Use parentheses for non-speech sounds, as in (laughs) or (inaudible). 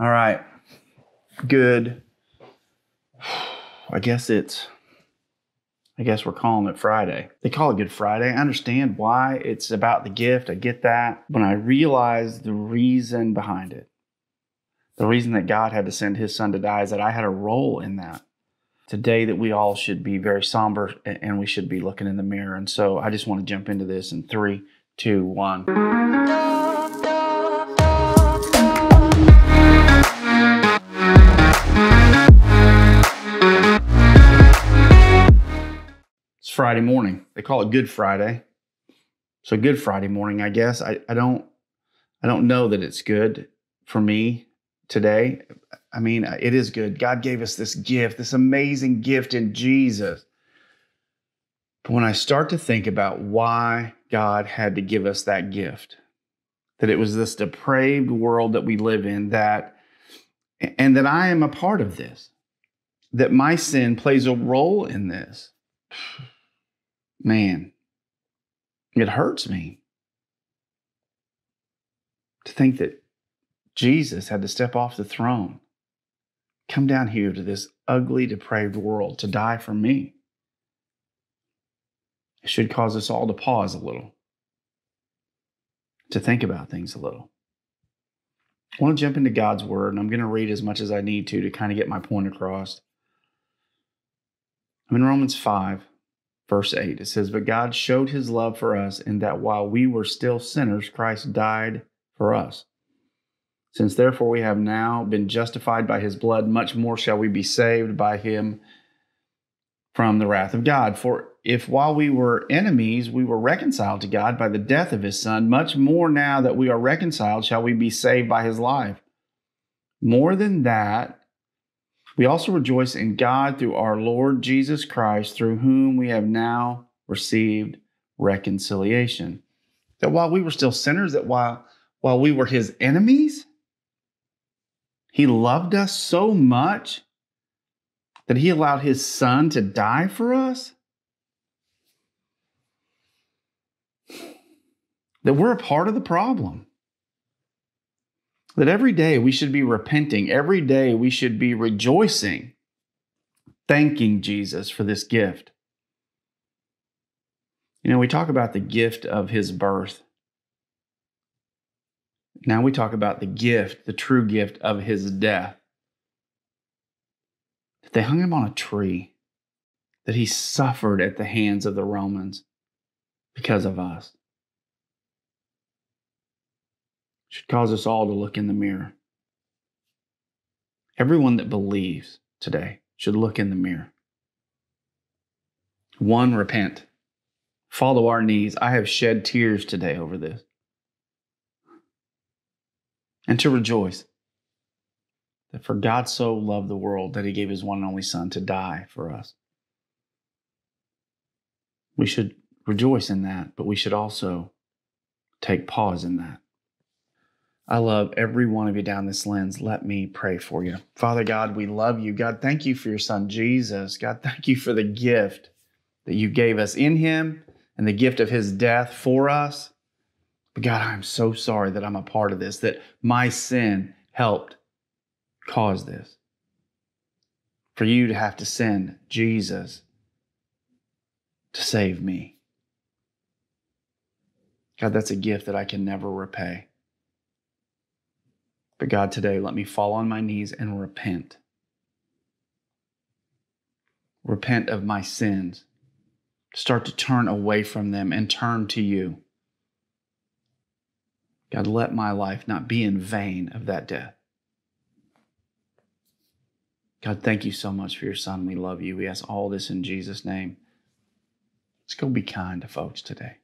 All right. Good. I guess it's, I guess we're calling it Friday. They call it Good Friday. I understand why it's about the gift. I get that. When I realized the reason behind it, the reason that God had to send his son to die is that I had a role in that. Today, that we all should be very somber and we should be looking in the mirror. And so I just want to jump into this in three, two, one. Friday morning. They call it Good Friday. So Good Friday morning, I guess. I, I don't I don't know that it's good for me today. I mean, it is good. God gave us this gift, this amazing gift in Jesus. But when I start to think about why God had to give us that gift, that it was this depraved world that we live in that and that I am a part of this, that my sin plays a role in this man, it hurts me to think that Jesus had to step off the throne, come down here to this ugly, depraved world to die for me. It should cause us all to pause a little, to think about things a little. I want to jump into God's word, and I'm going to read as much as I need to to kind of get my point across. I'm in Romans 5, verse 8. It says, But God showed his love for us in that while we were still sinners, Christ died for us. Since therefore we have now been justified by his blood, much more shall we be saved by him from the wrath of God. For if while we were enemies, we were reconciled to God by the death of his son, much more now that we are reconciled, shall we be saved by his life. More than that, we also rejoice in God through our Lord Jesus Christ, through whom we have now received reconciliation. That while we were still sinners, that while, while we were his enemies, he loved us so much that he allowed his son to die for us. That we're a part of the problem that every day we should be repenting, every day we should be rejoicing, thanking Jesus for this gift. You know, we talk about the gift of his birth. Now we talk about the gift, the true gift of his death. That they hung him on a tree, that he suffered at the hands of the Romans because of us. should cause us all to look in the mirror. Everyone that believes today should look in the mirror. One, repent. Follow our knees. I have shed tears today over this. And to rejoice that for God so loved the world that he gave his one and only Son to die for us. We should rejoice in that, but we should also take pause in that. I love every one of you down this lens. Let me pray for you. Father God, we love you. God, thank you for your son Jesus. God, (laughs) thank you for the gift that you gave us in him and the gift of his death for us. But God, I'm so sorry that I'm a part of this, that my sin helped cause this. For you to have to send Jesus to save me. God, that's a gift that I can never repay. But God, today, let me fall on my knees and repent. Repent of my sins. Start to turn away from them and turn to you. God, let my life not be in vain of that death. God, thank you so much for your son. We love you. We ask all this in Jesus' name. Let's go be kind to folks today.